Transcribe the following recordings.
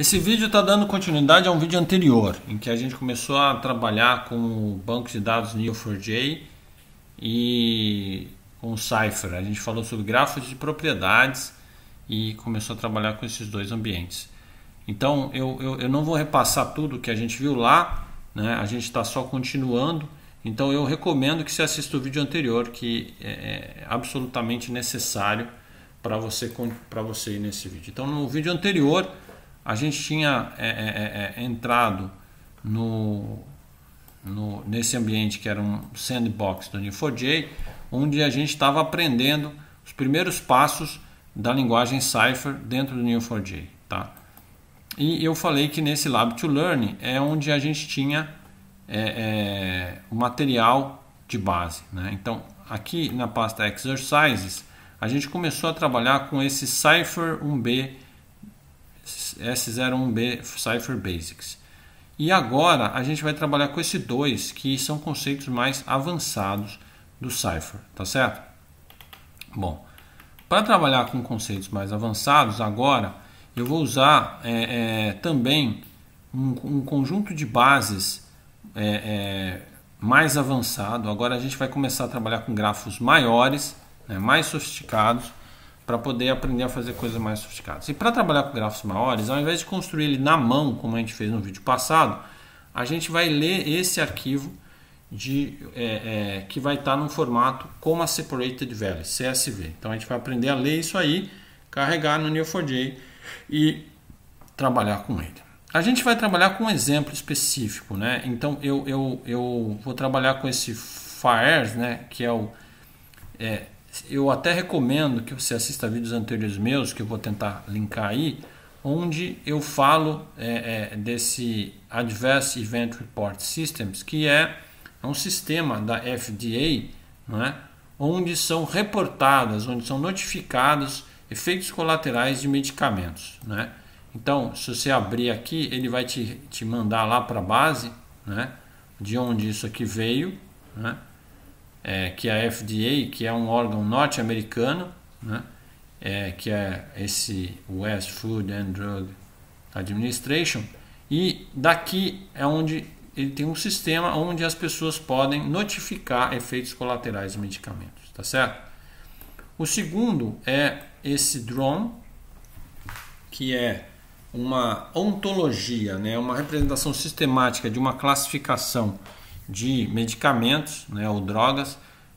Esse vídeo está dando continuidade a um vídeo anterior, em que a gente começou a trabalhar com bancos de dados Neo4j e com Cypher. A gente falou sobre grafos de propriedades e começou a trabalhar com esses dois ambientes. Então, eu, eu, eu não vou repassar tudo que a gente viu lá, né? a gente está só continuando. Então, eu recomendo que você assista o vídeo anterior, que é, é absolutamente necessário para você, você ir nesse vídeo. Então, no vídeo anterior a gente tinha é é, é, é, entrado no, no, nesse ambiente que era um sandbox do Neo4j, onde a gente estava aprendendo os primeiros passos da linguagem Cypher dentro do Neo4j. Tá? E eu falei que nesse Lab to Learn é onde a gente tinha é, é, o material de base. Né? Então, aqui na pasta Exercises, a gente começou a trabalhar com esse Cypher 1B S01B Cipher Basics. E agora a gente vai trabalhar com esse 2, que são conceitos mais avançados do Cipher, tá certo? Bom, para trabalhar com conceitos mais avançados, agora eu vou usar é, é, também um, um, conjunto de bases é, é mais avançado. Agora a gente vai começar a trabalhar com grafos maiores, né, mais sofisticados, para poder aprender a fazer coisas mais sofisticadas. E para trabalhar com grafos maiores, ao invés de construir ele na mão, como a gente fez no vídeo passado, a gente vai ler esse arquivo de, é, é, que vai estar tá num formato como a Separated Value, CSV. Então a gente vai aprender a ler isso aí, carregar no Neo4j e trabalhar com ele. A gente vai trabalhar com um exemplo específico, né? Então eu, eu, eu vou trabalhar com esse fires, né? Que é o é, eu até recomendo que você assista vídeos anteriores meus, que eu vou tentar linkar aí, onde eu falo é, é, desse Adverse Event Report Systems, que é um sistema da FDA, né, onde são reportadas, onde são notificados efeitos colaterais de medicamentos. Né? Então, se você abrir aqui, ele vai te, te mandar lá para a base, né, de onde isso aqui veio, né? é, que a FDA, que é um órgão norte-americano, né, é, que é esse US Food and Drug Administration, e daqui é onde ele tem um sistema onde as pessoas podem notificar efeitos colaterais dos medicamentos, tá certo? O segundo é esse drone, que é uma ontologia, né, uma representação sistemática de uma classificação de medicamentos né, ou drogas,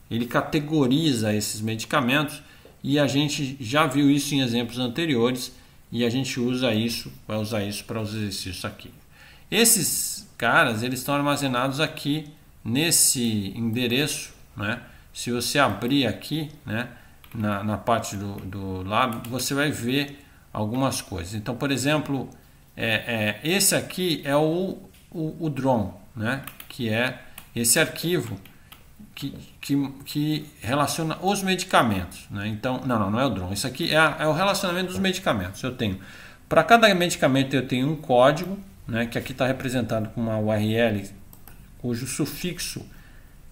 ele categoriza esses medicamentos e a gente já viu isso em exemplos anteriores e a gente usa isso, vai usar isso para os exercícios aqui. Esses caras, eles estão armazenados aqui nesse endereço, né? Se você abrir aqui, né, na, na parte do, do lado, você vai ver algumas coisas. Então, por exemplo, é, é, esse aqui é o, o, o né? que é esse arquivo que, que, que relaciona os medicamentos. Né? Então, não, não, não é o drone. Isso aqui é, a, é o relacionamento dos medicamentos. Eu tenho, para cada medicamento eu tenho um código, né, que aqui está representado com uma URL cujo sufixo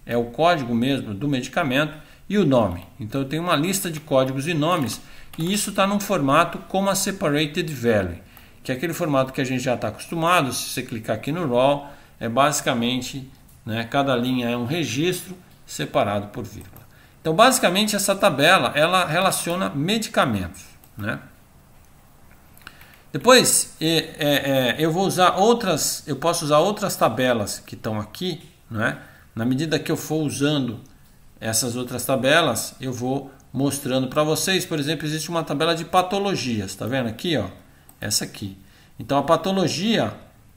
é o código mesmo do medicamento e o nome. Então eu tenho uma lista de códigos e nomes e isso está num formato como a separated value, que é aquele formato que a gente já está acostumado. Se você clicar aqui no raw, é basicamente né, cada linha é um registro separado por vírgula. Então, basicamente, essa tabela ela relaciona medicamentos. Né? Depois é, é, eu vou usar outras, eu posso usar outras tabelas que estão aqui, né? Na medida que eu for usando essas outras tabelas, eu vou mostrando para vocês. Por exemplo, existe uma tabela de patologias, tá vendo aqui, ó? Essa aqui. Então a patologia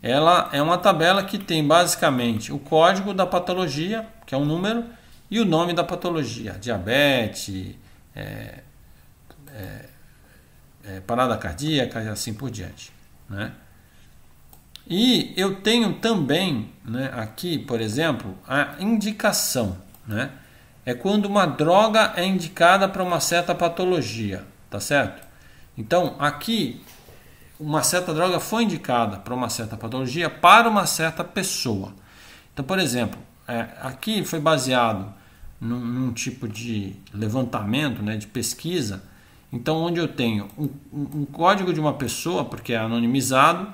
ela é uma tabela que tem basicamente o código da patologia, que é um número, e o nome da patologia, diabetes, é, é, é, parada cardíaca e assim por diante. Né? E eu tenho também né, aqui, por exemplo, a indicação. Né? É quando uma droga é indicada para uma certa patologia, tá certo? Então aqui uma certa droga foi indicada para uma certa patologia para uma certa pessoa. Então, por exemplo, é, aqui foi baseado num, num, tipo de levantamento, né, de pesquisa. Então, onde eu tenho um, um código de uma pessoa, porque é anonimizado,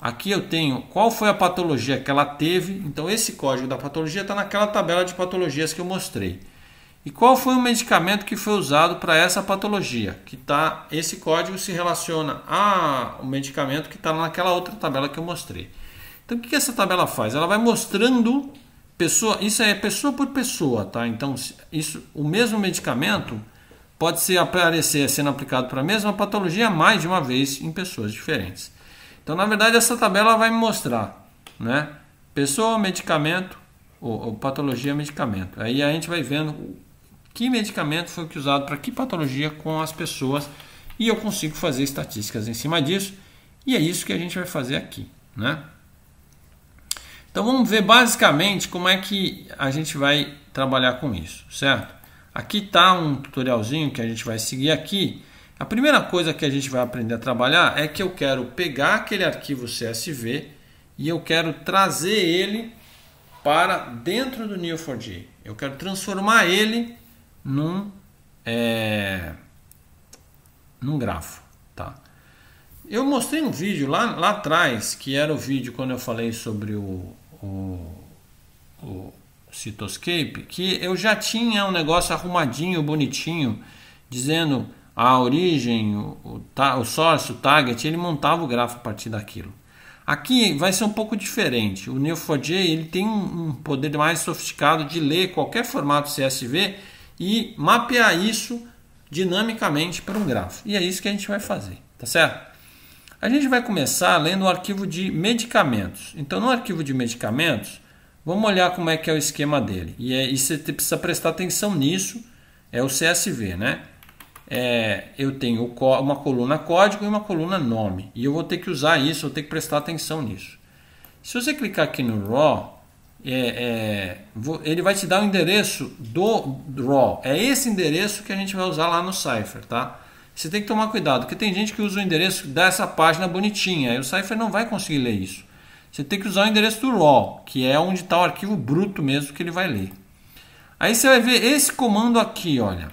aqui eu tenho qual foi a patologia que ela teve. Então, esse código da patologia está naquela tabela de patologias que eu mostrei. E qual foi o medicamento que foi usado para essa patologia? Que tá, esse código se relaciona ao medicamento que está naquela outra tabela que eu mostrei. Então o que, que essa tabela faz? Ela vai mostrando pessoa, isso é pessoa por pessoa, tá? Então isso, o mesmo medicamento pode ser aparecer sendo aplicado para a mesma patologia mais de uma vez em pessoas diferentes. Então na verdade essa tabela vai me mostrar, né? Pessoa, medicamento, ou, ou patologia, medicamento. Aí a gente vai vendo que medicamento foi usado para que patologia com as pessoas e eu consigo fazer estatísticas em cima disso. E é isso que a gente vai fazer aqui, né? Então vamos ver basicamente como é que a gente vai trabalhar com isso, certo? Aqui está um tutorialzinho que a gente vai seguir aqui. A primeira coisa que a gente vai aprender a trabalhar é que eu quero pegar aquele arquivo CSV e eu quero trazer ele para dentro do Neo4j. Eu quero transformar ele num, é, num grafo. Tá? Eu mostrei um vídeo lá, lá atrás, que era o vídeo quando eu falei sobre o, o, o Citoscape, que eu já tinha um negócio arrumadinho, bonitinho, dizendo a origem, o, o, o source, o target, ele montava o grafo a partir daquilo. Aqui vai ser um pouco diferente. O Neo4j ele tem um poder mais sofisticado de ler qualquer formato CSV e mapear isso dinamicamente para um gráfico. E é isso que a gente vai fazer, tá certo? A gente vai começar lendo o arquivo de medicamentos. Então, no arquivo de medicamentos, vamos olhar como é que é o esquema dele. E, é, e você precisa prestar atenção nisso, é o CSV, né? É, eu tenho uma coluna código e uma coluna nome. E eu vou ter que usar isso, eu vou ter que prestar atenção nisso. Se você clicar aqui no RAW, é, é, ele vai te dar o endereço do raw. É esse endereço que a gente vai usar lá no Cypher, tá? Você tem que tomar cuidado, porque tem gente que usa o endereço dessa página bonitinha, aí o Cypher não vai conseguir ler isso. Você tem que usar o endereço do raw, que é onde está o arquivo bruto mesmo que ele vai ler. Aí você vai ver esse comando aqui, olha.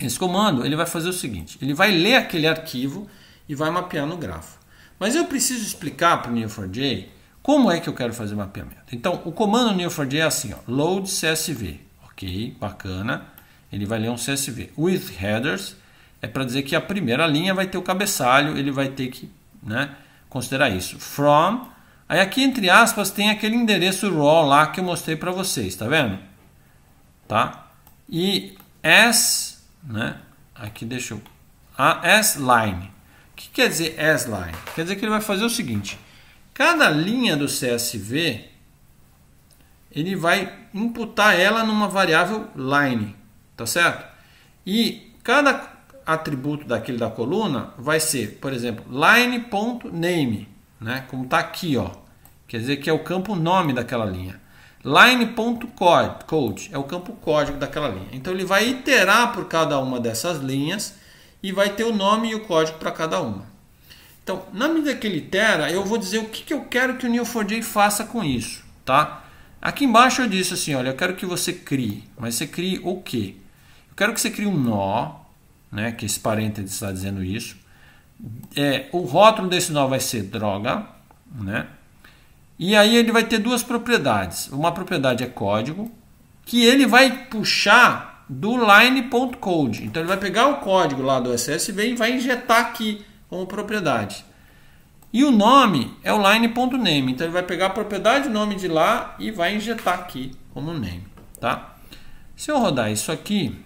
Esse comando ele vai fazer o seguinte, ele vai ler aquele arquivo e vai mapear no grafo. Mas eu preciso explicar para o Neo4j como é que eu quero fazer o mapeamento? Então, o comando Neo4j é assim, ó, load CSV, ok, bacana, ele vai ler um CSV. With headers é para dizer que a primeira linha vai ter o cabeçalho, ele vai ter que né, considerar isso. From, aí aqui entre aspas tem aquele endereço raw lá que eu mostrei para vocês, tá vendo? Tá? E as, né, aqui deixa eu, a ah, as line. O que quer dizer as line? Quer dizer que ele vai fazer o seguinte, Cada linha do CSV, ele vai imputar ela numa variável line, tá certo? E cada atributo daquele da coluna vai ser, por exemplo, line.name, né? como está aqui, ó. quer dizer que é o campo nome daquela linha. Line.code é o campo código daquela linha. Então ele vai iterar por cada uma dessas linhas e vai ter o nome e o código para cada uma. Então, na medida que ele tera, eu vou dizer o que, que eu quero que o Neo4j faça com isso, tá? Aqui embaixo eu disse assim, olha, eu quero que você crie, mas você crie o quê? Eu quero que você crie um nó, né, que esse parênteses está dizendo isso. É, o rótulo desse nó vai ser droga, né? E aí ele vai ter duas propriedades. Uma propriedade é código, que ele vai puxar do line.code. Então ele vai pegar o código lá do SSV e vai injetar aqui como propriedade. E o nome é o line.name. Então ele vai pegar a propriedade nome de lá e vai injetar aqui como name, tá? Se eu rodar isso aqui,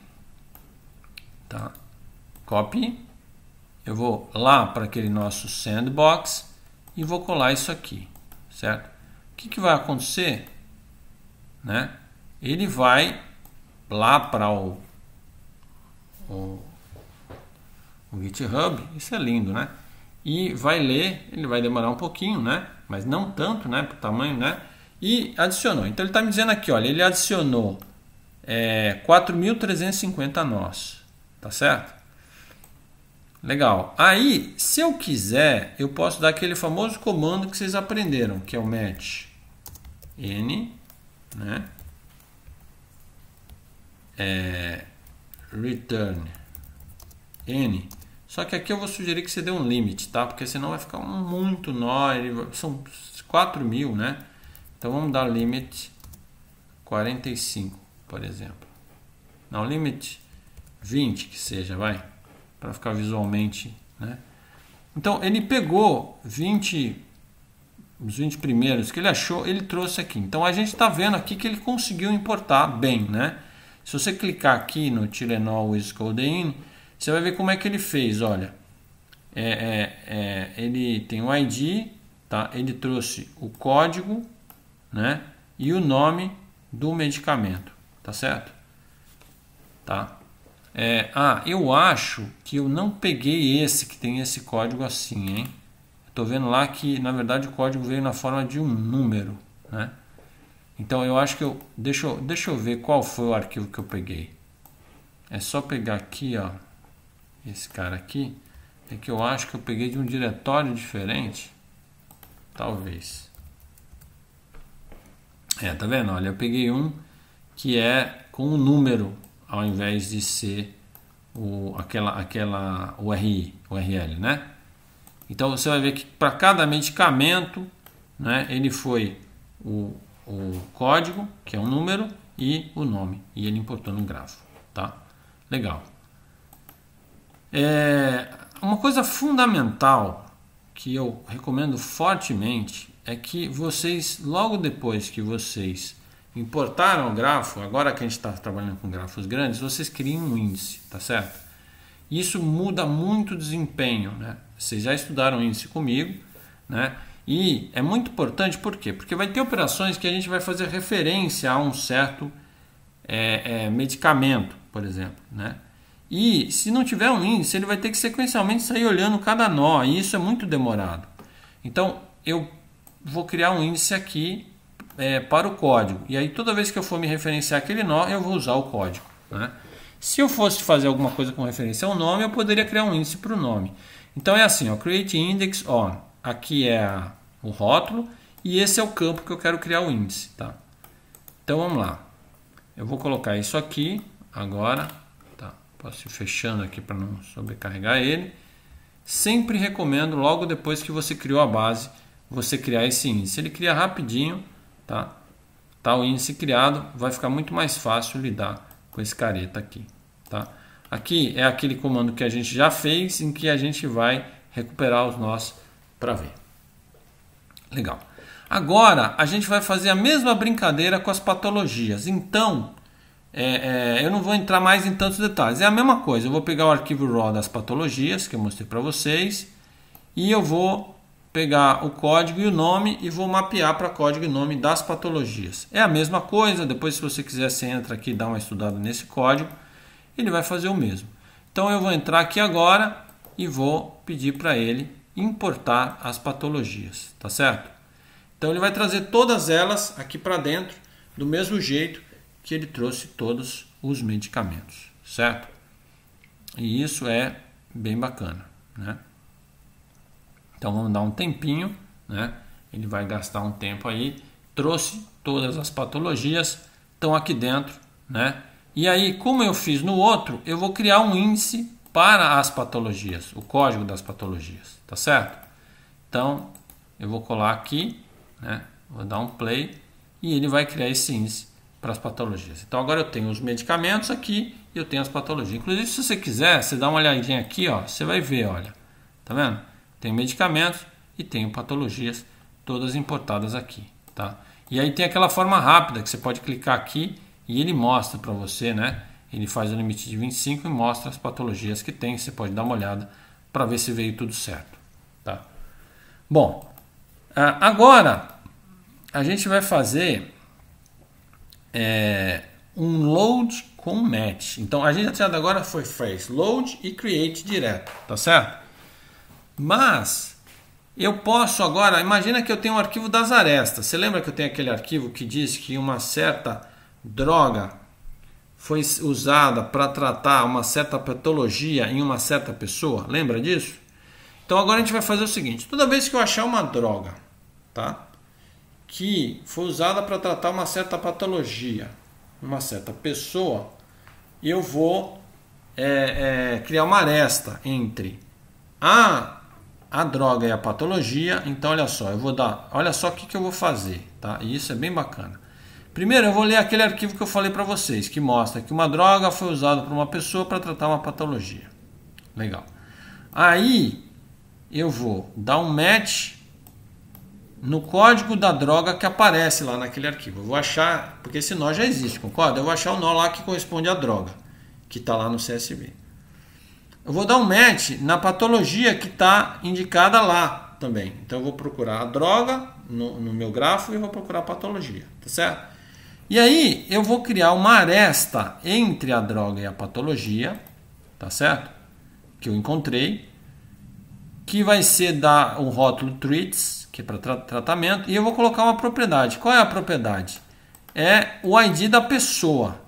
tá? Copy. Eu vou lá para aquele nosso sandbox e vou colar isso aqui, certo? O que, que vai acontecer? Né? Ele vai lá para o, o, o GitHub. Isso é lindo, né? e vai ler, ele vai demorar um pouquinho, né? Mas não tanto, né? Para o tamanho, né? E adicionou. Então ele está me dizendo aqui, olha, ele adicionou é, 4.350 nós, tá certo? Legal. Aí, se eu quiser, eu posso dar aquele famoso comando que vocês aprenderam, que é o match n, né? É, return n só que aqui eu vou sugerir que você dê um limite, tá? Porque senão vai ficar muito nó, são 4 mil, né? Então vamos dar limite 45, por exemplo. Não, limite 20 que seja, vai. Para ficar visualmente, né? Então ele pegou 20 os 20 primeiros que ele achou, ele trouxe aqui. Então a gente está vendo aqui que ele conseguiu importar bem, né? Se você clicar aqui no Tilenol Whiscodein, você vai ver como é que ele fez, olha. É, é, é, ele tem o ID, tá? ele trouxe o código né? e o nome do medicamento, tá certo? Tá? É, ah, eu acho que eu não peguei esse que tem esse código assim, hein? Estou vendo lá que na verdade o código veio na forma de um número, né? Então eu acho que eu deixa, eu, deixa eu ver qual foi o arquivo que eu peguei. É só pegar aqui, ó esse cara aqui, é que eu acho que eu peguei de um diretório diferente. Talvez. É, tá vendo? Olha, eu peguei um que é com o um número ao invés de ser o, aquela, aquela URI, URL, né? Então você vai ver que para cada medicamento, né, ele foi o, o código, que é um número, e o nome, e ele importou num grafo, tá? Legal. É, uma coisa fundamental que eu recomendo fortemente é que vocês, logo depois que vocês importaram o grafo, agora que a gente está trabalhando com grafos grandes, vocês criem um índice, tá certo? Isso muda muito o desempenho, né? Vocês já estudaram índice comigo, né? E é muito importante por quê? Porque vai ter operações que a gente vai fazer referência a um certo é, é, medicamento, por exemplo, né? E se não tiver um índice, ele vai ter que sequencialmente sair olhando cada nó, e isso é muito demorado. Então, eu vou criar um índice aqui é, para o código, e aí toda vez que eu for me referenciar aquele nó, eu vou usar o código. Né? Se eu fosse fazer alguma coisa com referência ao nome, eu poderia criar um índice para o nome. Então é assim, ó, create index ó Aqui é a, o rótulo e esse é o campo que eu quero criar o índice, tá? Então vamos lá. Eu vou colocar isso aqui agora Posso ir fechando aqui para não sobrecarregar ele. Sempre recomendo, logo depois que você criou a base, você criar esse índice. Ele cria rapidinho, tá? Tá o índice criado, vai ficar muito mais fácil lidar com esse careta aqui, tá? Aqui é aquele comando que a gente já fez, em que a gente vai recuperar os nós para ver. Legal. Agora a gente vai fazer a mesma brincadeira com as patologias. Então, é, é, eu não vou entrar mais em tantos detalhes. É a mesma coisa. Eu vou pegar o arquivo raw das patologias que eu mostrei para vocês e eu vou pegar o código e o nome e vou mapear para código e nome das patologias. É a mesma coisa. Depois, se você quiser, você entra aqui e dá uma estudada nesse código. Ele vai fazer o mesmo. Então, eu vou entrar aqui agora e vou pedir para ele importar as patologias, tá certo? Então, ele vai trazer todas elas aqui para dentro do mesmo jeito que ele trouxe todos os medicamentos, certo? E isso é bem bacana, né? Então vamos dar um tempinho, né? Ele vai gastar um tempo aí, trouxe todas as patologias, estão aqui dentro, né? E aí, como eu fiz no outro, eu vou criar um índice para as patologias, o código das patologias, tá certo? Então, eu vou colar aqui, né? Vou dar um play e ele vai criar esse índice para as patologias. Então agora eu tenho os medicamentos aqui e eu tenho as patologias. Inclusive, se você quiser, você dá uma olhadinha aqui, ó, você vai ver, olha. Tá vendo? Tem medicamentos e tem patologias todas importadas aqui, tá? E aí tem aquela forma rápida que você pode clicar aqui e ele mostra para você, né? Ele faz o limite de 25 e mostra as patologias que tem, você pode dar uma olhada para ver se veio tudo certo, tá? Bom, ah, agora a gente vai fazer é, um load com match. Então a gente até tá agora foi fez load e create direto, tá certo? Mas eu posso agora, imagina que eu tenho um arquivo das arestas. Você lembra que eu tenho aquele arquivo que diz que uma certa droga foi usada para tratar uma certa patologia em uma certa pessoa? Lembra disso? Então agora a gente vai fazer o seguinte: toda vez que eu achar uma droga, tá? que foi usada para tratar uma certa patologia, uma certa pessoa, eu vou é, é, criar uma aresta entre a, a droga e a patologia. Então, olha só, eu vou dar, olha só o que, que eu vou fazer, tá? E isso é bem bacana. Primeiro, eu vou ler aquele arquivo que eu falei para vocês, que mostra que uma droga foi usada por uma pessoa para tratar uma patologia. Legal. Aí, eu vou dar um match no código da droga que aparece lá naquele arquivo. Eu vou achar, porque esse nó já existe, concorda? Eu vou achar o nó lá que corresponde à droga, que está lá no CSV. Eu vou dar um match na patologia que está indicada lá também. Então eu vou procurar a droga no, no meu grafo e vou procurar a patologia, tá certo? E aí eu vou criar uma aresta entre a droga e a patologia, tá certo? Que eu encontrei, que vai ser dar o rótulo treats, que é para tra tratamento, e eu vou colocar uma propriedade. Qual é a propriedade? É o ID da pessoa.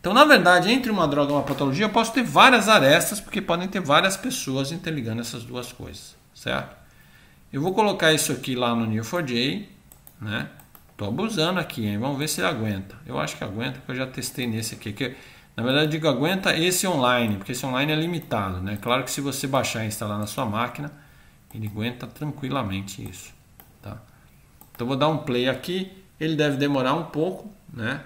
Então, na verdade, entre uma droga e uma patologia, eu posso ter várias arestas, porque podem ter várias pessoas interligando essas duas coisas, certo? Eu vou colocar isso aqui lá no Neo4j, né? Tô abusando aqui, hein? Vamos ver se ele aguenta. Eu acho que aguenta, porque eu já testei nesse aqui. Que, na verdade, eu digo aguenta esse online, porque esse online é limitado, né? Claro que se você baixar e instalar na sua máquina, ele aguenta tranquilamente isso, tá? Então vou dar um play aqui, ele deve demorar um pouco, né?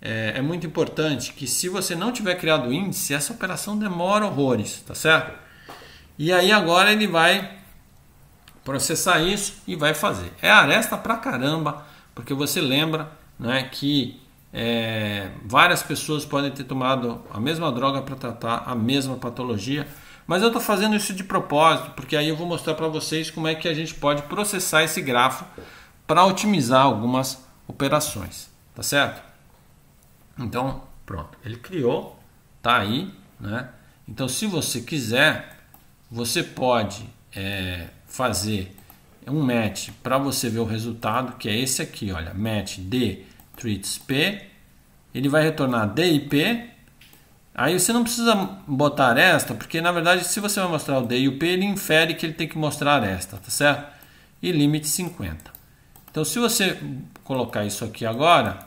É, é muito importante que se você não tiver criado índice, essa operação demora horrores, tá certo? E aí agora ele vai processar isso e vai fazer. É aresta pra caramba, porque você lembra né, que é, várias pessoas podem ter tomado a mesma droga para tratar a mesma patologia. Mas eu estou fazendo isso de propósito, porque aí eu vou mostrar para vocês como é que a gente pode processar esse grafo para otimizar algumas operações, tá certo? Então, pronto, ele criou, tá aí, né? Então, se você quiser, você pode é, fazer um match para você ver o resultado, que é esse aqui, olha, match de treats p, ele vai retornar DIP Aí você não precisa botar aresta, porque na verdade se você vai mostrar o D e o P, ele infere que ele tem que mostrar aresta, tá certo? E limite 50. Então se você colocar isso aqui agora,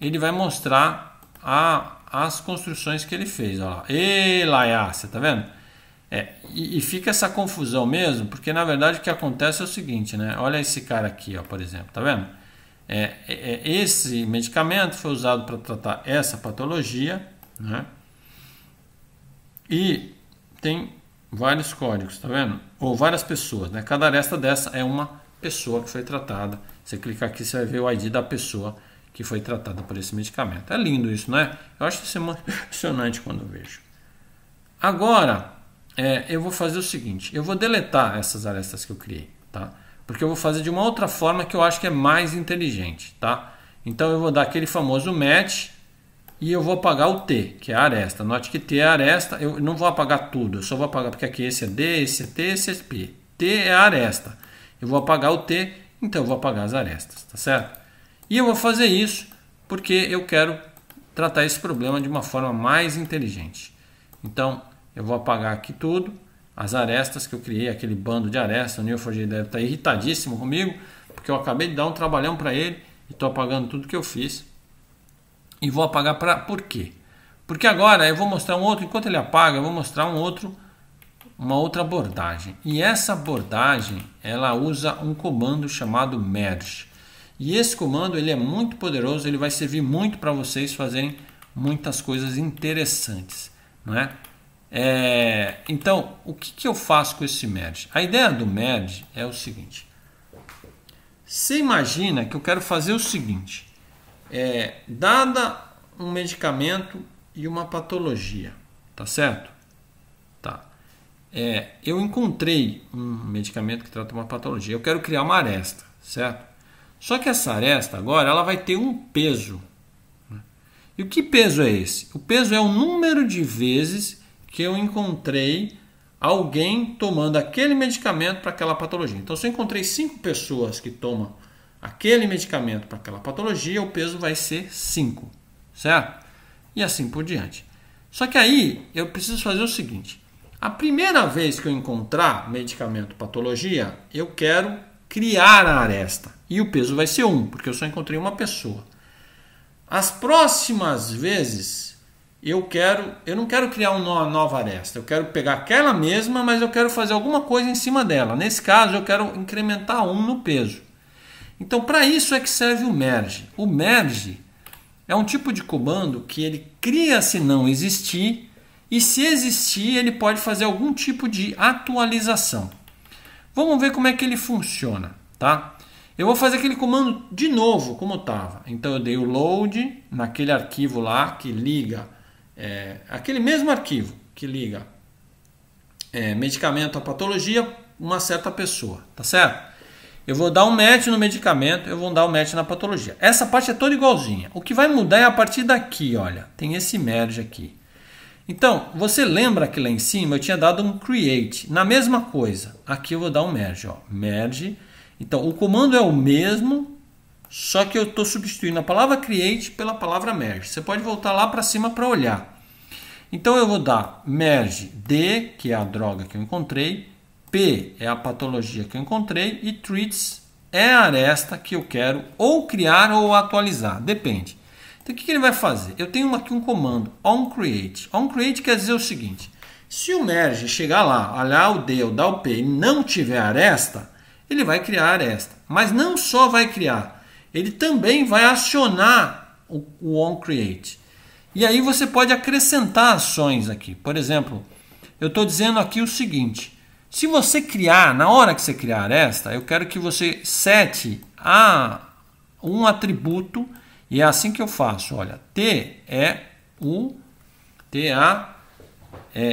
ele vai mostrar a, as construções que ele fez. Olha lá. E lá, você tá vendo? É, e, e, fica essa confusão mesmo, porque na verdade o que acontece é o seguinte, né? Olha esse cara aqui, ó, por exemplo, tá vendo? É, é, é esse medicamento foi usado para tratar essa patologia, né? E tem vários códigos, tá vendo? Ou várias pessoas, né? Cada aresta dessa é uma pessoa que foi tratada. Você clicar aqui, você vai ver o ID da pessoa que foi tratada por esse medicamento. É lindo isso, não é? Eu acho isso emocionante quando eu vejo. Agora, é, eu vou fazer o seguinte, eu vou deletar essas arestas que eu criei, tá? Porque eu vou fazer de uma outra forma que eu acho que é mais inteligente, tá? Então eu vou dar aquele famoso match, e eu vou apagar o T, que é a aresta. Note que T é a aresta, eu não vou apagar tudo, eu só vou apagar porque aqui esse é D, esse é T, esse é P. T é a aresta. Eu vou apagar o T, então eu vou apagar as arestas, tá certo? E eu vou fazer isso porque eu quero tratar esse problema de uma forma mais inteligente. Então, eu vou apagar aqui tudo, as arestas que eu criei, aquele bando de arestas, o Neo4j deve estar tá irritadíssimo comigo, porque eu acabei de dar um trabalhão para ele e estou apagando tudo que eu fiz e vou apagar para por quê? Porque agora eu vou mostrar um outro, enquanto ele apaga, eu vou mostrar um outro uma outra abordagem. E essa abordagem, ela usa um comando chamado merge. E esse comando, ele é muito poderoso, ele vai servir muito para vocês fazerem muitas coisas interessantes, não é? é então, o que, que eu faço com esse merge? A ideia do merge é o seguinte. Você imagina que eu quero fazer o seguinte é, dada um medicamento e uma patologia, tá certo? Tá. É, eu encontrei um medicamento que trata uma patologia. Eu quero criar uma aresta, certo? Só que essa aresta agora ela vai ter um peso. Né? E o que peso é esse? O peso é o número de vezes que eu encontrei alguém tomando aquele medicamento para aquela patologia. Então, se eu encontrei cinco pessoas que tomam aquele medicamento para aquela patologia, o peso vai ser 5, certo? E assim por diante. Só que aí eu preciso fazer o seguinte: a primeira vez que eu encontrar medicamento patologia, eu quero criar a aresta e o peso vai ser 1, um, porque eu só encontrei uma pessoa. As próximas vezes eu quero, eu não quero criar uma nova aresta, eu quero pegar aquela mesma, mas eu quero fazer alguma coisa em cima dela. Nesse caso, eu quero incrementar um no peso. Então, para isso é que serve o merge. O merge é um tipo de comando que ele cria se não existir, e se existir, ele pode fazer algum tipo de atualização. Vamos ver como é que ele funciona, tá? Eu vou fazer aquele comando de novo, como estava. Então eu dei o load naquele arquivo lá que liga, é, aquele mesmo arquivo que liga é, medicamento à patologia, uma certa pessoa, tá certo? Eu vou dar um match no medicamento, eu vou dar um match na patologia. Essa parte é toda igualzinha. O que vai mudar é a partir daqui, olha. Tem esse merge aqui. Então, você lembra que lá em cima eu tinha dado um create. Na mesma coisa, aqui eu vou dar um merge. Ó. Merge. Então, o comando é o mesmo, só que eu estou substituindo a palavra create pela palavra merge. Você pode voltar lá para cima para olhar. Então, eu vou dar merge D, que é a droga que eu encontrei, P é a patologia que eu encontrei e treats é a aresta que eu quero ou criar ou atualizar, depende. Então o que ele vai fazer? Eu tenho aqui um comando onCreate. OnCreate quer dizer o seguinte: se o merge chegar lá, olhar o D ou dar o P e não tiver aresta, ele vai criar a aresta. Mas não só vai criar, ele também vai acionar o, o onCreate. E aí você pode acrescentar ações aqui. Por exemplo, eu estou dizendo aqui o seguinte se você criar, na hora que você criar esta, eu quero que você sete a um atributo e é assim que eu faço. Olha, T é o T A é, é,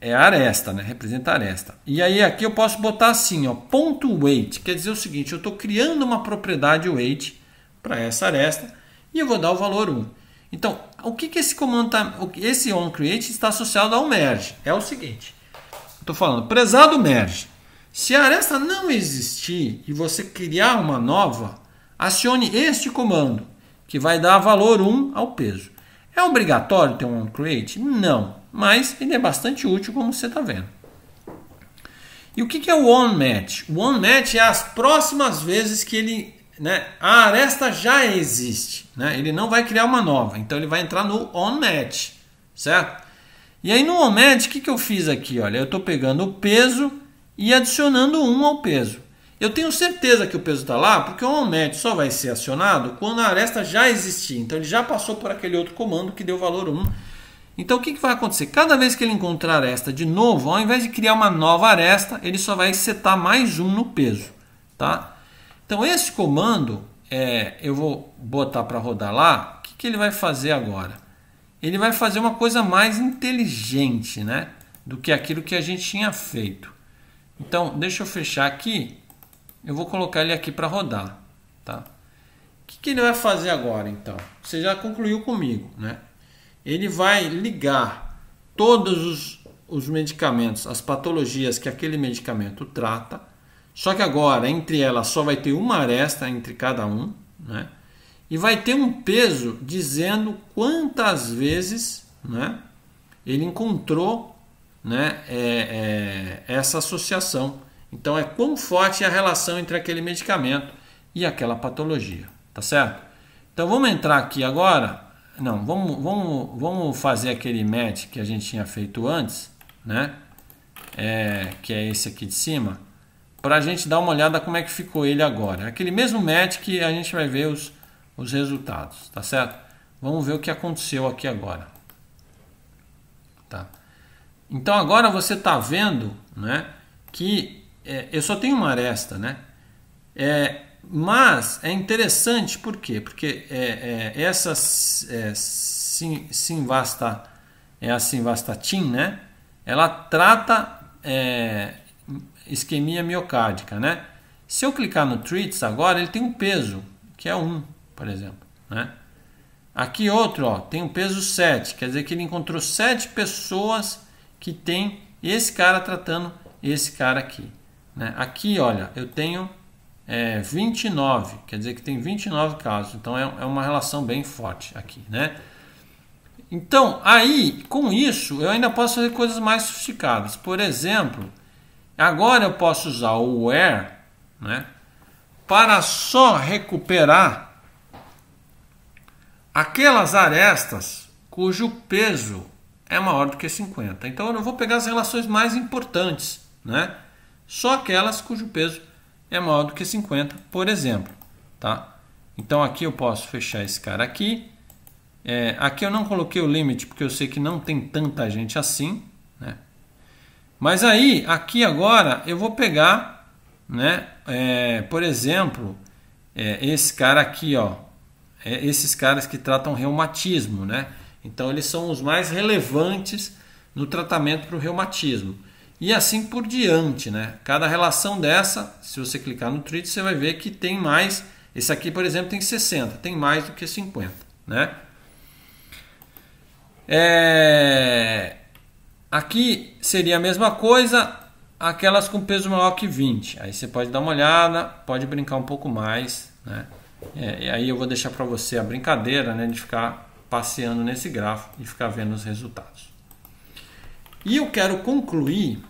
é, é aresta, né? Representa aresta. E aí aqui eu posso botar assim, ó, ponto weight. Quer dizer o seguinte, eu estou criando uma propriedade weight para essa aresta e eu vou dar o valor 1. Então, o que, que esse comando tá, esse onCreate está associado ao merge? É o seguinte. Estou falando, prezado merge, se a aresta não existir e você criar uma nova, acione este comando, que vai dar valor 1 ao peso. É obrigatório ter um onCreate? Não, mas ele é bastante útil como você está vendo. E o que é o onMatch? O onMatch é as próximas vezes que ele, né, a aresta já existe, né? Ele não vai criar uma nova, então ele vai entrar no onMatch, certo? E aí no momento, o que, que eu fiz aqui? Olha, eu estou pegando o peso e adicionando 1 ao peso. Eu tenho certeza que o peso está lá, porque o aumento só vai ser acionado quando a aresta já existir. Então ele já passou por aquele outro comando que deu valor 1. Então o que, que vai acontecer? Cada vez que ele encontrar aresta de novo, ao invés de criar uma nova aresta, ele só vai setar mais um no peso. Tá? Então esse comando, é, eu vou botar para rodar lá. O que, que ele vai fazer agora? ele vai fazer uma coisa mais inteligente, né? Do que aquilo que a gente tinha feito. Então, deixa eu fechar aqui. Eu vou colocar ele aqui para rodar, tá? O que, que ele vai fazer agora, então? Você já concluiu comigo, né? Ele vai ligar todos os, os medicamentos, as patologias que aquele medicamento trata. Só que agora, entre elas, só vai ter uma aresta entre cada um, né? e vai ter um peso dizendo quantas vezes né, ele encontrou né, é, é, essa associação. Então é quão forte é a relação entre aquele medicamento e aquela patologia, tá certo? Então vamos entrar aqui agora. Não, vamos, vamos, vamos fazer aquele match que a gente tinha feito antes, né? É, que é esse aqui de cima, para a gente dar uma olhada como é que ficou ele agora. Aquele mesmo match que a gente vai ver os, os resultados, tá certo? Vamos ver o que aconteceu aqui agora. Tá? Então agora você está vendo né, que é, eu só tenho uma aresta, né? É, mas é interessante por quê? Porque é, é, essa é, sim, simvasta, é a simvastatin, né? Ela trata é, isquemia miocárdica, né? Se eu clicar no treats agora, ele tem um peso, que é 1 por exemplo. Né? Aqui outro, ó, tem o peso 7, quer dizer que ele encontrou 7 pessoas que tem esse cara tratando esse cara aqui. Né? Aqui, olha, eu tenho é, 29, quer dizer que tem 29 casos, então é, é uma relação bem forte aqui. Né? Então, aí, com isso, eu ainda posso fazer coisas mais sofisticadas. Por exemplo, agora eu posso usar o where né, para só recuperar aquelas arestas cujo peso é maior do que 50. Então eu não vou pegar as relações mais importantes, né? Só aquelas cujo peso é maior do que 50, por exemplo, tá? Então aqui eu posso fechar esse cara aqui. É, aqui eu não coloquei o limite porque eu sei que não tem tanta gente assim, né? Mas aí aqui agora eu vou pegar, né? É, por exemplo, é, esse cara aqui, ó, é, esses caras que tratam reumatismo, né? Então eles são os mais relevantes no tratamento para o reumatismo. E assim por diante, né? Cada relação dessa, se você clicar no treat, você vai ver que tem mais. Esse aqui, por exemplo, tem 60, tem mais do que 50, né? É... Aqui seria a mesma coisa, aquelas com peso maior que 20. Aí você pode dar uma olhada, pode brincar um pouco mais, né? É, e aí eu vou deixar para você a brincadeira né, de ficar passeando nesse gráfico e ficar vendo os resultados. E eu quero concluir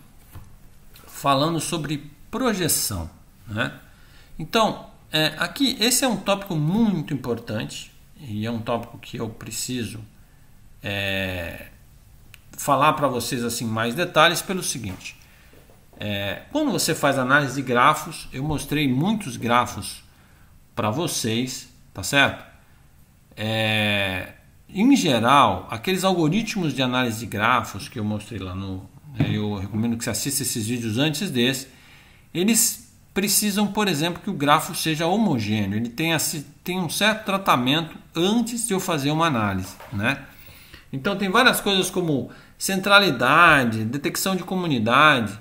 falando sobre projeção. Né? Então, é, aqui esse é um tópico muito importante e é um tópico que eu preciso é, falar para vocês assim mais detalhes pelo seguinte. É, quando você faz análise de grafos, eu mostrei muitos grafos para vocês, tá certo? É, em geral, aqueles algoritmos de análise de grafos que eu mostrei lá no. Né, eu recomendo que você assista esses vídeos antes desse. Eles precisam, por exemplo, que o grafo seja homogêneo, ele tenha, tenha um certo tratamento antes de eu fazer uma análise, né? Então, tem várias coisas como centralidade, detecção de comunidade,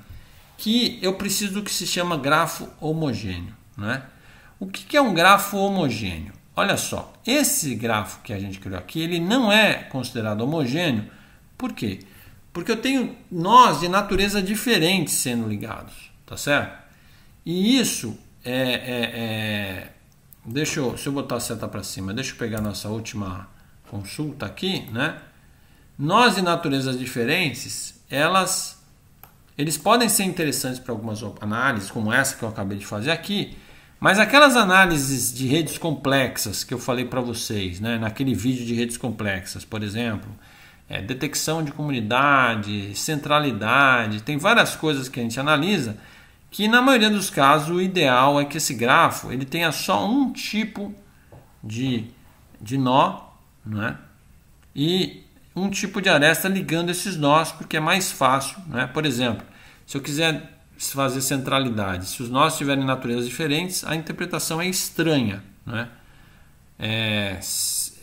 que eu preciso do que se chama grafo homogêneo, né? O que é um grafo homogêneo? Olha só, esse grafo que a gente criou aqui, ele não é considerado homogêneo. Por quê? Porque eu tenho nós de natureza diferente sendo ligados, tá certo? E isso é, é, é... deixa eu, se eu botar a seta para cima, deixa eu pegar nossa última consulta aqui, né? Nós de naturezas diferentes, elas, eles podem ser interessantes para algumas análises, como essa que eu acabei de fazer aqui, mas aquelas análises de redes complexas que eu falei para vocês, né, naquele vídeo de redes complexas, por exemplo, é, detecção de comunidade, centralidade, tem várias coisas que a gente analisa, que na maioria dos casos o ideal é que esse grafo ele tenha só um tipo de, de nó, né, e um tipo de aresta ligando esses nós, porque é mais fácil. Né? Por exemplo, se eu quiser se fazer centralidade. Se os nós tiverem naturezas diferentes, a interpretação é estranha. Né? É, se,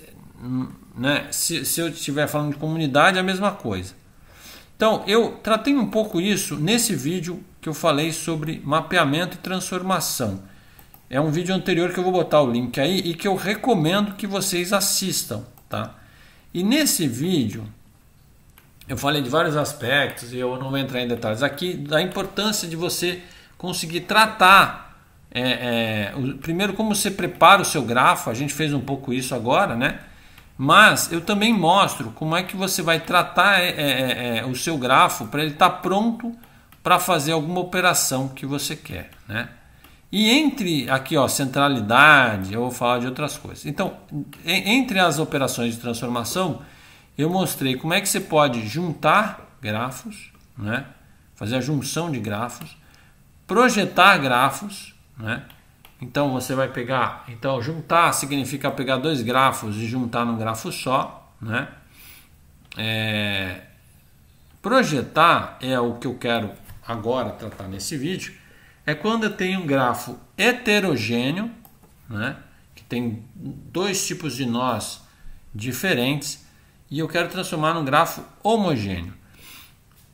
né? Se, se eu estiver falando de comunidade, é a mesma coisa. Então, eu tratei um pouco isso nesse vídeo que eu falei sobre mapeamento e transformação. É um vídeo anterior que eu vou botar o link aí e que eu recomendo que vocês assistam, tá? E nesse vídeo eu falei de vários aspectos e eu não vou entrar em detalhes aqui da importância de você conseguir tratar. É, é, o, primeiro, como você prepara o seu grafo, a gente fez um pouco isso agora, né? Mas eu também mostro como é que você vai tratar é, é, é, é o seu grafo para ele estar tá pronto para fazer alguma operação que você quer, né? E entre aqui, ó, centralidade, eu vou falar de outras coisas. Então, entre as operações de transformação, eu mostrei como é que você pode juntar grafos, né? fazer a junção de grafos, projetar grafos. Né? Então você vai pegar, então juntar significa pegar dois grafos e juntar num grafo só. Né? É, projetar é o que eu quero agora tratar nesse vídeo. É quando eu tenho um grafo heterogêneo, né? que tem dois tipos de nós diferentes e eu quero transformar num grafo homogêneo.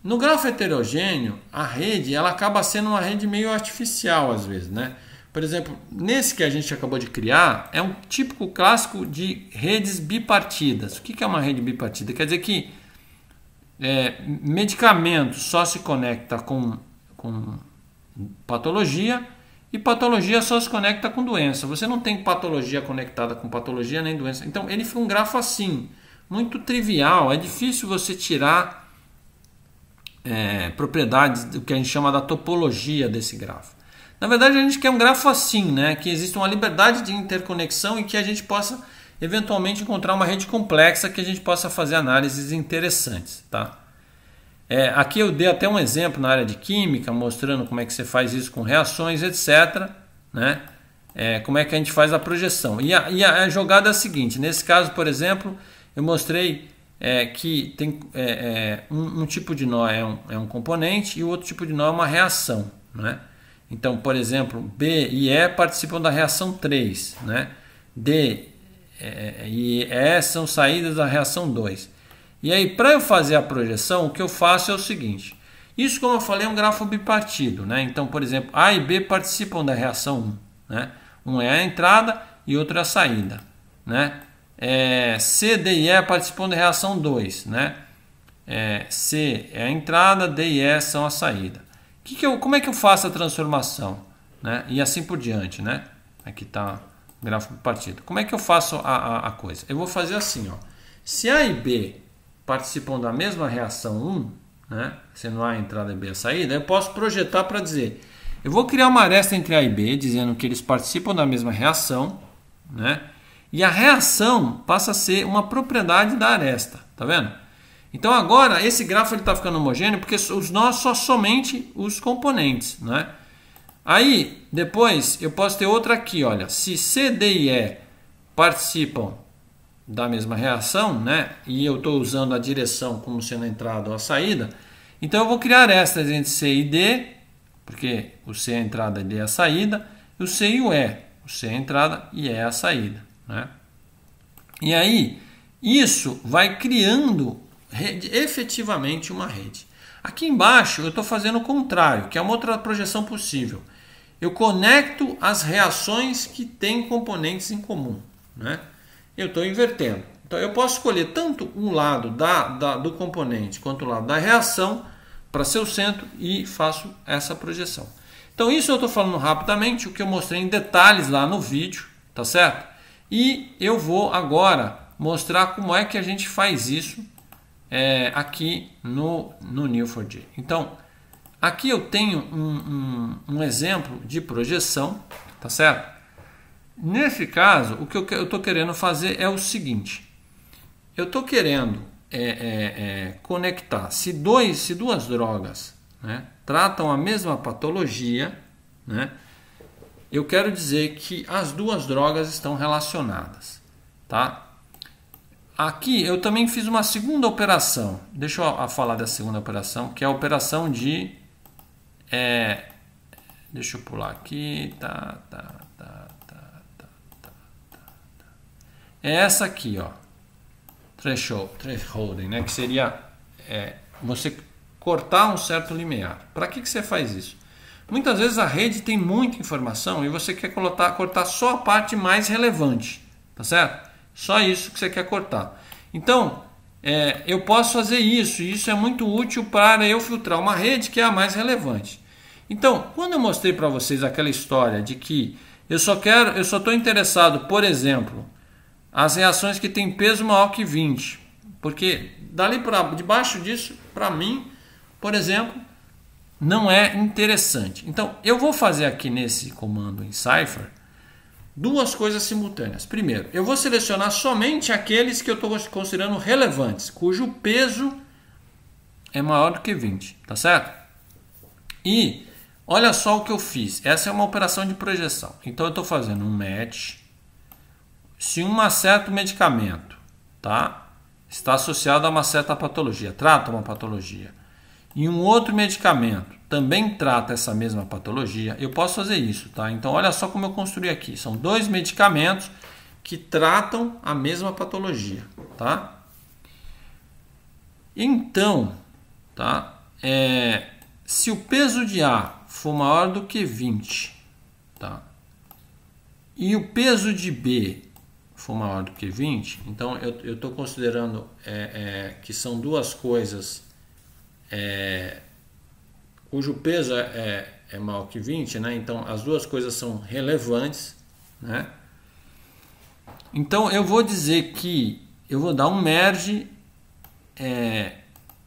No grafo heterogêneo, a rede ela acaba sendo uma rede meio artificial às vezes, né? Por exemplo, nesse que a gente acabou de criar, é um típico clássico de redes bipartidas. O que é uma rede bipartida? Quer dizer que é, medicamento só se conecta com, com patologia e patologia só se conecta com doença. Você não tem patologia conectada com patologia nem doença. Então, ele foi um grafo assim muito trivial. É difícil você tirar é, propriedades do que a gente chama da topologia desse grafo. Na verdade, a gente quer um grafo assim, né? que exista uma liberdade de interconexão e que a gente possa eventualmente encontrar uma rede complexa que a gente possa fazer análises interessantes. Tá? É, aqui eu dei até um exemplo na área de química, mostrando como é que você faz isso com reações, etc. Né? É, como é que a gente faz a projeção. E a, e a, a jogada é a seguinte: nesse caso, por exemplo, eu mostrei é, que tem é, é, um, um, tipo de nó é um, é um componente e o outro tipo de nó é uma reação. Né? Então, por exemplo, B e E participam da reação 3. Né? D é, é, e E são saídas da reação 2. E aí, para eu fazer a projeção, o que eu faço é o seguinte. Isso, como eu falei, é um grafo bipartido. Né? Então, por exemplo, A e B participam da reação 1. Né? Um é a entrada e outro é a saída. Né? é, C, D e E participam da reação 2, né? É, C é a entrada, D e E são a saída. Que que eu, como é que eu faço a transformação? Né? E assim por diante, né? Aqui está o gráfico partido. Como é que eu faço a, a, a, coisa? Eu vou fazer assim, ó. Se A e B participam da mesma reação 1, né? Sendo A a entrada e B a saída, eu posso projetar para dizer... Eu vou criar uma aresta entre A e B, dizendo que eles participam da mesma reação, né? E a reação passa a ser uma propriedade da aresta, tá vendo? Então agora esse grafo está ficando homogêneo porque os nós só somente os componentes, né? Aí depois eu posso ter outra aqui, olha, se C, D e E participam da mesma reação, né? E eu estou usando a direção como sendo a entrada ou a saída, então eu vou criar arestas entre C e D, porque o C é a entrada e D é a saída, e o C e o E, o C é a entrada e E é a saída. Né? E aí, isso vai criando rede, efetivamente uma rede. Aqui embaixo eu estou fazendo o contrário, que é uma outra projeção possível. Eu conecto as reações que têm componentes em comum. Né? Eu estou invertendo. Então eu posso escolher tanto um lado da, da, do componente quanto o lado da reação para seu centro e faço essa projeção. Então isso eu estou falando rapidamente, o que eu mostrei em detalhes lá no vídeo, tá certo? E eu vou agora mostrar como é que a gente faz isso é, aqui no, no Newford. Então, aqui eu tenho um, um, um, exemplo de projeção, tá certo? Nesse caso, o que eu estou querendo fazer é o seguinte: eu estou querendo é, é, é, conectar se, dois, se duas drogas né, tratam a mesma patologia, né? eu quero dizer que as duas drogas estão relacionadas, tá? Aqui eu também fiz uma segunda operação. Deixa eu falar da segunda operação, que é a operação de é, deixa eu pular aqui, tá, tá, tá, tá, tá, tá, tá, tá. É essa aqui, ó. Threshold, thresholding, né, que seria é, você cortar um certo limiar. Para que que você faz isso? Muitas vezes a rede tem muita informação e você quer cortar, cortar só a parte mais relevante, tá certo? Só isso que você quer cortar. Então, é, eu posso fazer isso e isso é muito útil para eu filtrar uma rede que é a mais relevante. Então, quando eu mostrei para vocês aquela história de que eu só quero, eu só estou interessado, por exemplo, as reações que têm peso maior que 20, porque dali para debaixo disso, para mim, por exemplo, não é interessante. Então, eu vou fazer aqui nesse comando em cipher duas coisas simultâneas. Primeiro, eu vou selecionar somente aqueles que eu estou considerando relevantes, cujo peso é maior do que 20, tá certo? E olha só o que eu fiz. Essa é uma operação de projeção. Então, eu estou fazendo um match se um certo medicamento, tá? Está associado a uma certa patologia, trata uma patologia e um outro medicamento também trata essa mesma patologia, eu posso fazer isso, tá? Então olha só como eu construí aqui. São dois medicamentos que tratam a mesma patologia, tá? Então, tá? É, se o peso de A for maior do que 20, tá? E o peso de B for maior do que 20, então eu estou considerando é, é, que são duas coisas é, cujo peso é, é, é maior que 20, né? então as duas coisas são relevantes. Né? Então eu vou dizer que eu vou dar um merge. É,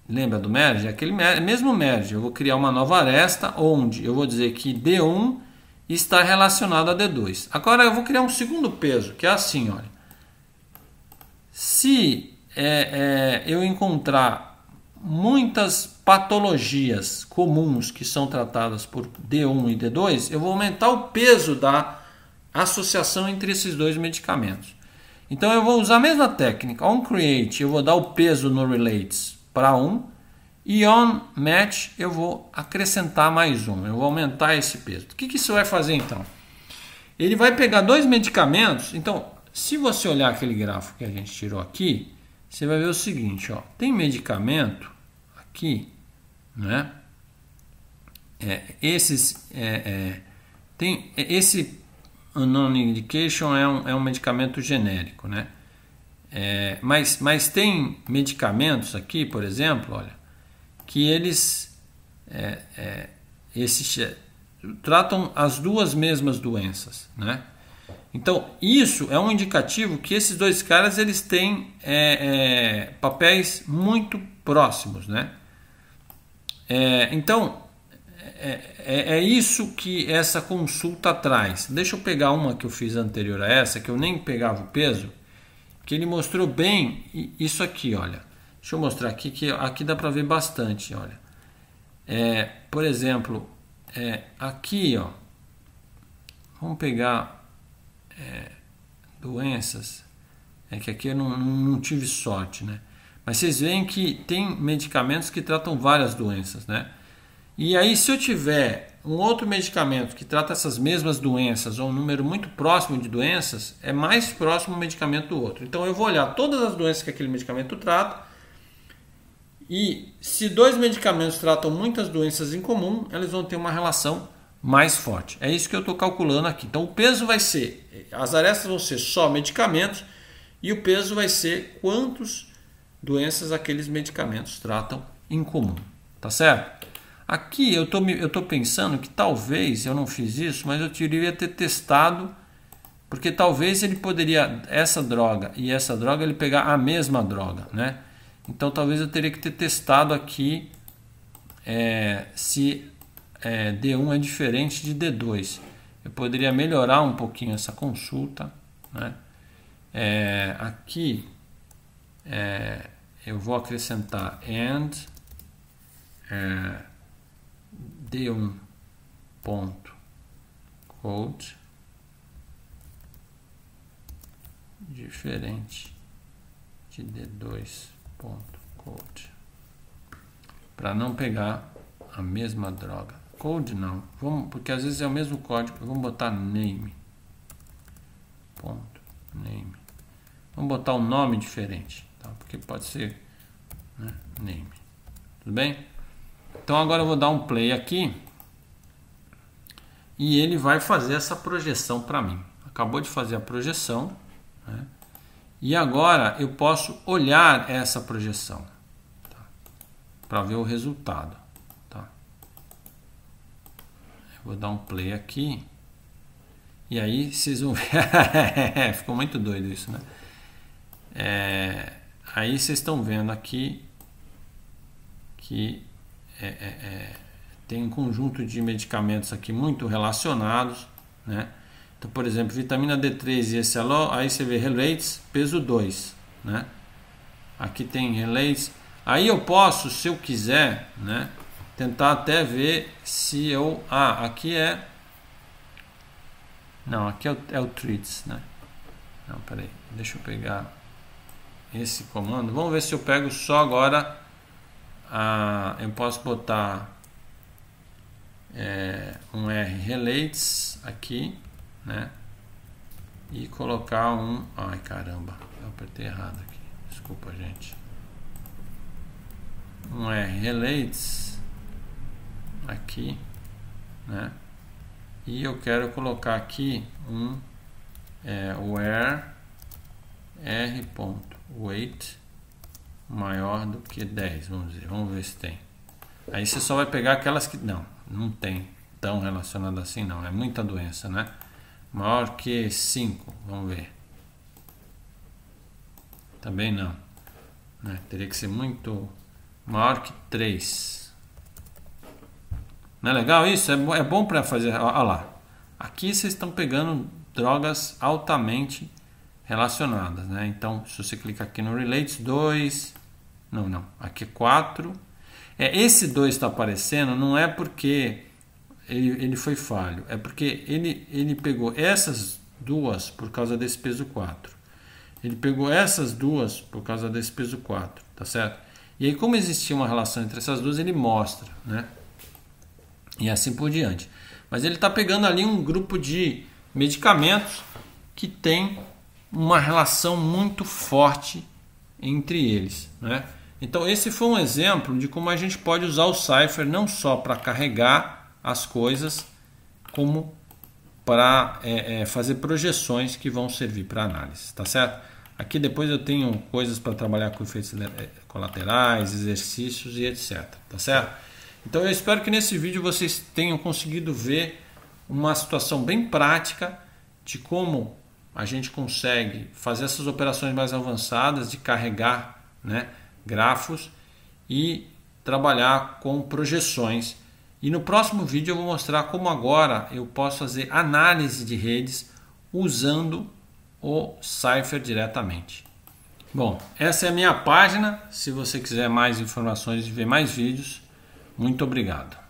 lembra do merge? Aquele merge, mesmo merge. Eu vou criar uma nova aresta onde eu vou dizer que D1 está relacionado a D2. Agora eu vou criar um segundo peso, que é assim, olha. Se é, é, eu encontrar muitas patologias comuns que são tratadas por D1 e D2, eu vou aumentar o peso da associação entre esses dois medicamentos. Então eu vou usar a mesma técnica. On create eu vou dar o peso no relates para 1 um, e on match eu vou acrescentar mais um. Eu vou aumentar esse peso. O que, que isso vai fazer então? Ele vai pegar dois medicamentos. Então, se você olhar aquele gráfico que a gente tirou aqui, você vai ver o seguinte, ó, tem medicamento que né, é, esses é, é, tem é, esse unknown indication é um, é um medicamento genérico, né? É, mas, mas tem medicamentos aqui, por exemplo, olha, que eles é, esses, tratam as duas mesmas doenças, né? Então isso é um indicativo que esses dois caras eles têm papéis muito próximos, né? É, então, é, é, é, isso que essa consulta traz. Deixa eu pegar uma que eu fiz anterior a essa, que eu nem pegava o peso, que ele mostrou bem isso aqui, olha. Deixa eu mostrar aqui, que aqui dá para ver bastante, olha. É, por exemplo, é, aqui, ó, vamos pegar é, doenças, é que aqui eu não, não, não tive sorte, né? Mas vocês veem que tem medicamentos que tratam várias doenças, né? E aí, se eu tiver um outro medicamento que trata essas mesmas doenças ou um número muito próximo de doenças, é mais próximo um medicamento do outro. Então, eu vou olhar todas as doenças que aquele medicamento trata e se dois medicamentos tratam muitas doenças em comum, eles vão ter uma relação mais forte. É isso que eu estou calculando aqui. Então, o peso vai ser, as arestas vão ser só medicamentos e o peso vai ser quantos doenças aqueles medicamentos tratam em comum, tá certo? Aqui eu tô, eu tô pensando que talvez, eu não fiz isso, mas eu teria ter testado, porque talvez ele poderia, essa droga e essa droga, ele pegar a mesma droga, né? Então talvez eu teria que ter testado aqui é, se é, D1 é diferente de D2. Eu poderia melhorar um pouquinho essa consulta, né? É, aqui é, eu vou acrescentar and é, de ponto code diferente de d2 ponto code para não pegar a mesma droga code não vamos porque às vezes é o mesmo código vamos botar name ponto name vamos botar um nome diferente tá? porque pode ser né? name. Tudo bem? Então agora eu vou dar um play aqui e ele vai fazer essa projeção para mim. Acabou de fazer a projeção né? e agora eu posso olhar essa projeção tá? para ver o resultado. Tá? Eu vou dar um play aqui. E aí vocês vão ver. É, ficou muito doido isso, né? É, Aí vocês estão vendo aqui que é, é, é, tem um conjunto de medicamentos aqui muito relacionados, né? Então, por exemplo, vitamina D3 e SLO, aí você vê relates, peso 2, né? Aqui tem relates. Aí eu posso, se eu quiser, né? Tentar até ver se eu... Ah, aqui é... Não, aqui é o, é o treats, né? Não, peraí. Deixa eu pegar esse comando. Vamos ver se eu pego só agora. A, eu posso botar é, um R relates aqui, né? E colocar um. Ai caramba, eu apertei errado aqui. Desculpa, gente. Um R relates aqui, né? E eu quero colocar aqui um é, where r ponto weight maior do que 10, vamos ver vamos ver se tem. Aí você só vai pegar aquelas que não, não tem tão relacionada assim não, é muita doença, né? Maior que 5, vamos ver. Também não. Né? Teria que ser muito maior que 3. Não é legal isso? É, bom, é bom para fazer. Olha lá. Aqui vocês estão pegando drogas altamente relacionadas, né? Então, se você clicar aqui no Relates 2, não, não, aqui é 4. É, esse 2 está aparecendo não é porque ele, ele foi falho, é porque ele, ele pegou essas duas por causa desse peso 4. Ele pegou essas duas por causa desse peso 4, tá certo? E aí, como existia uma relação entre essas duas, ele mostra, né? E assim por diante. Mas ele está pegando ali um grupo de medicamentos que tem uma relação muito forte entre eles. Né? Então, esse foi um exemplo de como a gente pode usar o cipher não só para carregar as coisas, como para é, é, fazer projeções que vão servir para análise, tá certo? Aqui depois eu tenho coisas para trabalhar com efeitos é, colaterais, exercícios e etc, tá certo? Então eu espero que nesse vídeo vocês tenham conseguido ver uma situação bem prática de como a gente consegue fazer essas operações mais avançadas de carregar né, grafos e trabalhar com projeções. E no próximo vídeo eu vou mostrar como agora eu posso fazer análise de redes usando o Cypher diretamente. Bom, essa é a minha página. Se você quiser mais informações e ver mais vídeos, muito obrigado.